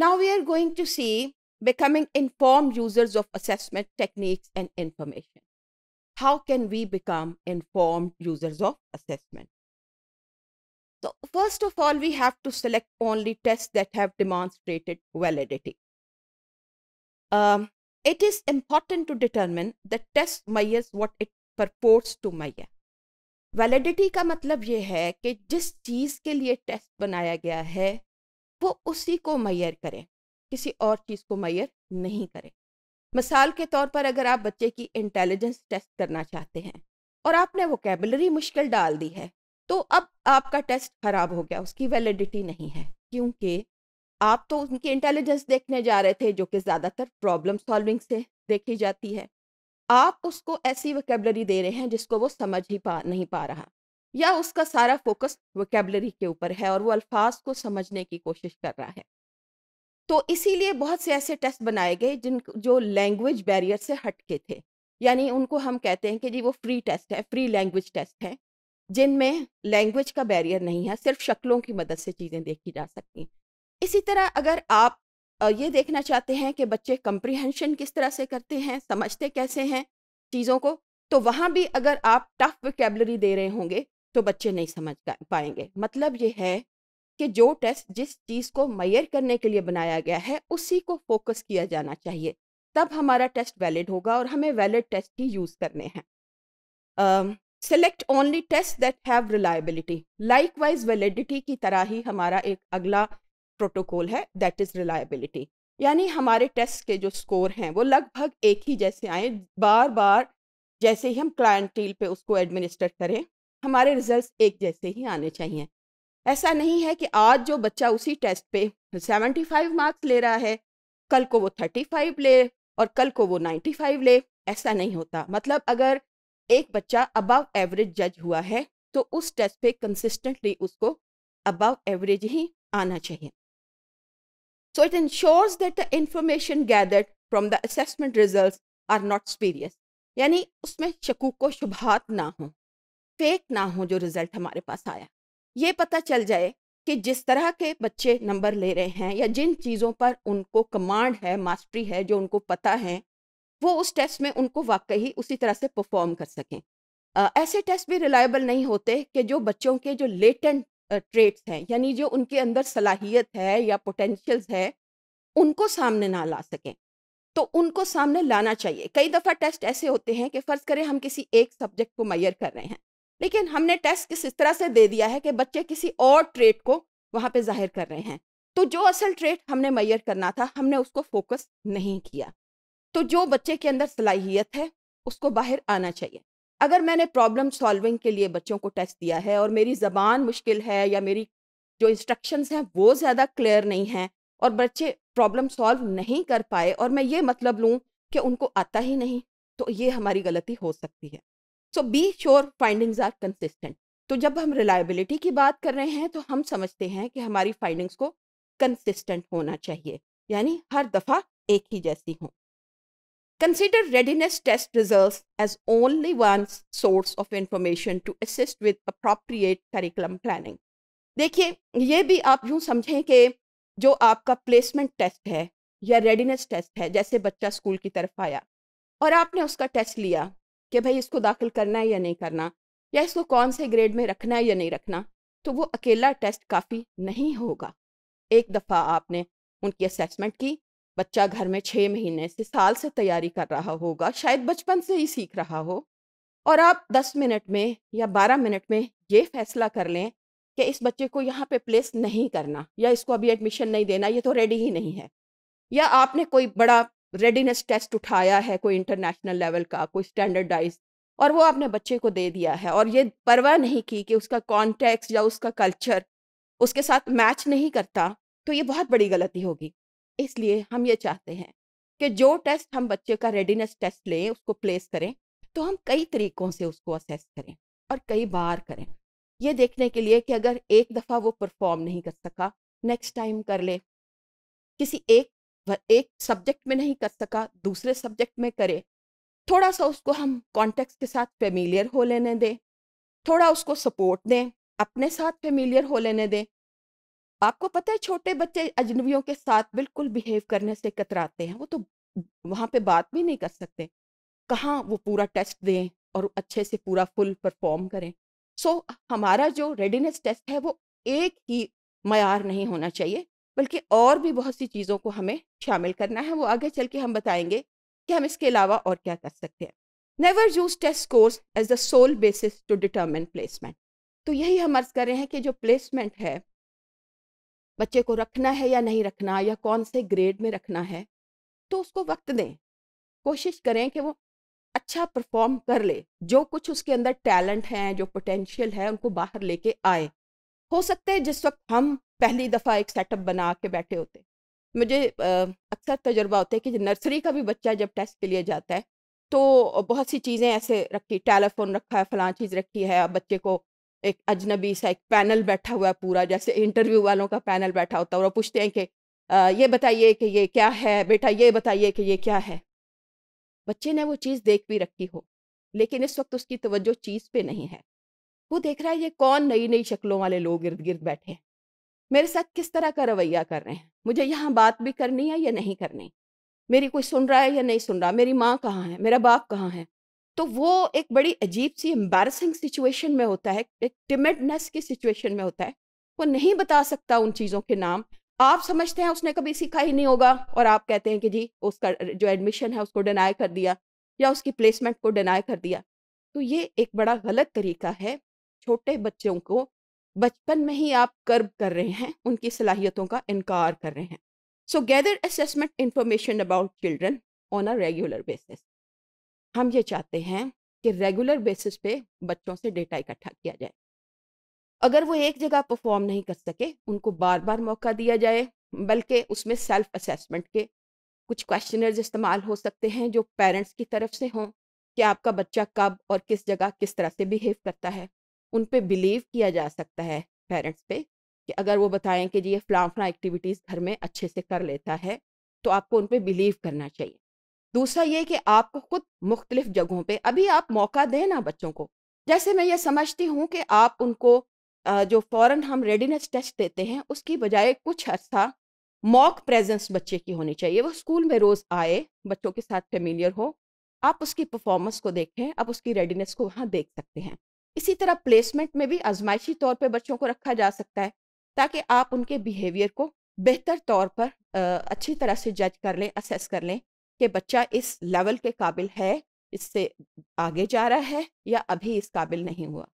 Now we are going to see becoming informed users of assessment techniques and information. How can we become informed users of assessment? So first of all, we have to select only tests that have demonstrated validity. Um, it is important to determine that test measures what it purports to measure. Validity का मतलब ये है कि जिस चीज़ के लिए test बनाया गया है वो उसी को मैयर करें किसी और चीज़ को मैयर नहीं करें मिसाल के तौर पर अगर आप बच्चे की इंटेलिजेंस टेस्ट करना चाहते हैं और आपने कैबलरी मुश्किल डाल दी है तो अब आपका टेस्ट खराब हो गया उसकी वैलिडिटी नहीं है क्योंकि आप तो उनकी इंटेलिजेंस देखने जा रहे थे जो कि ज़्यादातर प्रॉब्लम सॉल्विंग से देखी जाती है आप उसको ऐसी वोकेबलरी दे रहे हैं जिसको वो समझ ही पा नहीं पा रहा या उसका सारा फोकस वोकेबलरी के ऊपर है और वो अल्फाज को समझने की कोशिश कर रहा है तो इसीलिए बहुत से ऐसे टेस्ट बनाए गए जिन जो लैंग्वेज बैरियर से हटके थे यानी उनको हम कहते हैं कि जी वो फ्री टेस्ट है फ्री लैंग्वेज टेस्ट है जिनमें लैंग्वेज का बैरियर नहीं है सिर्फ शक्लों की मदद से चीज़ें देखी जा सकती हैं इसी तरह अगर आप ये देखना चाहते हैं कि बच्चे कंप्रिहेंशन किस तरह से करते हैं समझते कैसे हैं चीज़ों को तो वहाँ भी अगर आप टफ विकेबलरी दे रहे होंगे तो बच्चे नहीं समझ पाएंगे मतलब ये है कि जो टेस्ट जिस चीज़ को मैयर करने के लिए बनाया गया है उसी को फोकस किया जाना चाहिए तब हमारा टेस्ट वैलिड होगा और हमें वैलिड टेस्ट ही यूज़ करने हैं select only test that have reliability likewise validity की तरह ही हमारा एक अगला प्रोटोकॉल है दैट इज़ रिलायबिलिटी यानी हमारे टेस्ट के जो स्कोर हैं वो लगभग एक ही जैसे आए बार बार जैसे ही हम क्लाइंटील पे उसको एडमिनिस्टर करें हमारे रिजल्ट एक जैसे ही आने चाहिए ऐसा नहीं है कि आज जो बच्चा उसी टेस्ट पे 75 मार्क्स ले रहा है कल को वो 35 ले और कल को वो 95 ले ऐसा नहीं होता मतलब अगर एक बच्चा अबव एवरेज जज हुआ है तो उस टेस्ट पे कंसिस्टेंटली उसको अबव एवरेज ही आना चाहिए so it ensures that the information gathered from the assessment result are not spurious यानी उसमें शकूक को शुभात ना हो फेक ना हो जो रिजल्ट हमारे पास आया ये पता चल जाए कि जिस तरह के बच्चे नंबर ले रहे हैं या जिन चीज़ों पर उनको कमांड है मास्टरी है जो उनको पता है वो उस टेस्ट में उनको वाकई उसी तरह से परफॉर्म कर सकें ऐसे टेस्ट भी रिलायबल नहीं होते कि जो बच्चों के जो लेटेंट ट्रेट्स हैं यानी जो उनके अंदर सलाहियत है या पोटेंशियल्स है उनको सामने ना ला सकें तो उनको सामने लाना चाहिए कई दफ़ा टेस्ट ऐसे होते हैं कि फ़र्ज़ करें हम किसी एक सब्जेक्ट को मैयर कर रहे हैं लेकिन हमने टेस्ट किस इस तरह से दे दिया है कि बच्चे किसी और ट्रेट को वहाँ पे जाहिर कर रहे हैं तो जो असल ट्रेट हमने मैयर करना था हमने उसको फोकस नहीं किया तो जो बच्चे के अंदर सलाहियत है उसको बाहर आना चाहिए अगर मैंने प्रॉब्लम सॉल्विंग के लिए बच्चों को टेस्ट दिया है और मेरी ज़बान मुश्किल है या मेरी जो इंस्ट्रक्शंस हैं वो ज़्यादा क्लियर नहीं हैं और बच्चे प्रॉब्लम सॉल्व नहीं कर पाए और मैं ये मतलब लूँ कि उनको आता ही नहीं तो ये हमारी गलती हो सकती है so be sure findings are consistent तो जब हम रिलायबिलिटी की बात कर रहे हैं तो हम समझते हैं कि हमारी फाइंडिंग्स को कंसिस्टेंट होना चाहिए यानी हर दफ़ा एक ही जैसी हो consider readiness test result as only one source of information to assist with appropriate curriculum planning देखिए ये भी आप यूं समझें कि जो आपका प्लेसमेंट टेस्ट है या रेडीनेस टेस्ट है जैसे बच्चा स्कूल की तरफ आया और आपने उसका टेस्ट लिया कि भाई इसको दाखिल करना है या नहीं करना या इसको कौन से ग्रेड में रखना है या नहीं रखना तो वो अकेला टेस्ट काफ़ी नहीं होगा एक दफ़ा आपने उनकी असेसमेंट की बच्चा घर में छः महीने से साल से तैयारी कर रहा होगा शायद बचपन से ही सीख रहा हो और आप दस मिनट में या बारह मिनट में ये फैसला कर लें कि इस बच्चे को यहाँ पे प्लेस नहीं करना या इसको अभी एडमिशन नहीं देना ये तो रेडी ही नहीं है या आपने कोई बड़ा रेडीनेस टेस्ट उठाया है कोई इंटरनेशनल लेवल का कोई स्टैंडर्डाइज और वो आपने बच्चे को दे दिया है और ये परवाह नहीं की कि उसका कॉन्टेक्स या उसका कल्चर उसके साथ मैच नहीं करता तो ये बहुत बड़ी गलती होगी इसलिए हम ये चाहते हैं कि जो टेस्ट हम बच्चे का रेडीनेस टेस्ट लें उसको प्लेस करें तो हम कई तरीक़ों से उसको असेस करें और कई बार करें ये देखने के लिए कि अगर एक दफ़ा वो परफॉर्म नहीं कर सका नेक्स्ट टाइम कर ले किसी एक एक सब्जेक्ट में नहीं कर सका दूसरे सब्जेक्ट में करे थोड़ा सा उसको हम कॉन्टेक्स के साथ फेमिलियर हो लेने दें थोड़ा उसको सपोर्ट दें अपने साथ फेमिलियर हो लेने दें आपको पता है छोटे बच्चे अजनबियों के साथ बिल्कुल बिहेव करने से कतराते हैं वो तो वहाँ पे बात भी नहीं कर सकते कहाँ वो पूरा टेस्ट दें और अच्छे से पूरा फुल परफॉर्म करें सो so, हमारा जो रेडीनेस टेस्ट है वो एक ही मैार नहीं होना चाहिए बल्कि और भी बहुत सी चीज़ों को हमें शामिल करना है वो आगे चल के हम बताएंगे कि हम इसके अलावा और क्या कर सकते हैं never use test scores as the sole basis to determine placement तो यही हम अर्ज कर रहे हैं कि जो प्लेसमेंट है बच्चे को रखना है या नहीं रखना या कौन से ग्रेड में रखना है तो उसको वक्त दें कोशिश करें कि वो अच्छा परफॉर्म कर ले जो कुछ उसके अंदर टैलेंट हैं जो पोटेंशियल है उनको बाहर लेके आए हो सकता है जिस वक्त हम पहली दफ़ा एक सेटअप बना के बैठे होते मुझे अक्सर तजर्बा होता है कि नर्सरी का भी बच्चा जब टेस्ट के लिए जाता है तो बहुत सी चीज़ें ऐसे रखी टेलीफोन रखा है फलां चीज़ रखी है बच्चे को एक अजनबी सा एक पैनल बैठा हुआ है पूरा जैसे इंटरव्यू वालों का पैनल बैठा होता है और पूछते हैं कि ये बताइए कि ये क्या है बेटा ये बताइए कि ये क्या है बच्चे ने वो चीज़ देख भी रखी हो लेकिन इस वक्त उसकी तवज्जो चीज़ पे नहीं है वो देख रहा है ये कौन नई नई शक्लों वाले लोग इर्द गिर्द बैठे हैं मेरे साथ किस तरह का रवैया कर रहे हैं मुझे यहाँ बात भी करनी है या नहीं करनी मेरी कोई सुन रहा है या नहीं सुन रहा मेरी माँ कहाँ है मेरा बाप कहाँ है तो वो एक बड़ी अजीब सी एम्बेरसिंग सिचुएशन में होता है एक टिमिडनेस की सिचुएशन में होता है वो नहीं बता सकता उन चीज़ों के नाम आप समझते हैं उसने कभी सीखा ही नहीं होगा और आप कहते हैं कि जी उसका जो एडमिशन है उसको डिनाई कर दिया या उसकी प्लेसमेंट को डिनाई कर दिया तो ये एक बड़ा गलत तरीका है छोटे बच्चों को बचपन में ही आप कर्ब कर रहे हैं उनकी सलाहियतों का इनकार कर रहे हैं so gather assessment information about children on a regular basis हम ये चाहते हैं कि रेगुलर बेसिस पे बच्चों से डेटा इकट्ठा किया जाए अगर वो एक जगह परफॉर्म नहीं कर सके उनको बार बार मौका दिया जाए बल्कि उसमें सेल्फ असेसमेंट के कुछ क्वेश्चनर्स इस्तेमाल हो सकते हैं जो पेरेंट्स की तरफ से हों कि आपका बच्चा कब और किस जगह किस तरह से बिहेव करता है उन पर बिलीव किया जा सकता है पेरेंट्स पे कि अगर वो बताएं कि जी ये फ्लाफना एक्टिविटीज़ घर में अच्छे से कर लेता है तो आपको उन पर बिलीव करना चाहिए दूसरा ये कि आपको खुद मुख्तलिफ जगहों पे अभी आप मौका दें ना बच्चों को जैसे मैं ये समझती हूँ कि आप उनको जो फ़ौरन हम रेडीनेस टेस्ट देते हैं उसकी बजाय कुछ अर्सा मॉक प्रेजेंस बच्चे की होनी चाहिए वो स्कूल में रोज़ आए बच्चों के साथ फेमिलियर हो आप उसकी परफॉर्मेंस को देखें आप उसकी रेडीनेस को वहाँ देख सकते हैं इसी तरह प्लेसमेंट में भी आजमाइशी तौर पर बच्चों को रखा जा सकता है ताकि आप उनके बिहेवियर को बेहतर तौर पर अच्छी तरह से जज कर लें असेस कर लें कि बच्चा इस लेवल के काबिल है इससे आगे जा रहा है या अभी इस काबिल नहीं हुआ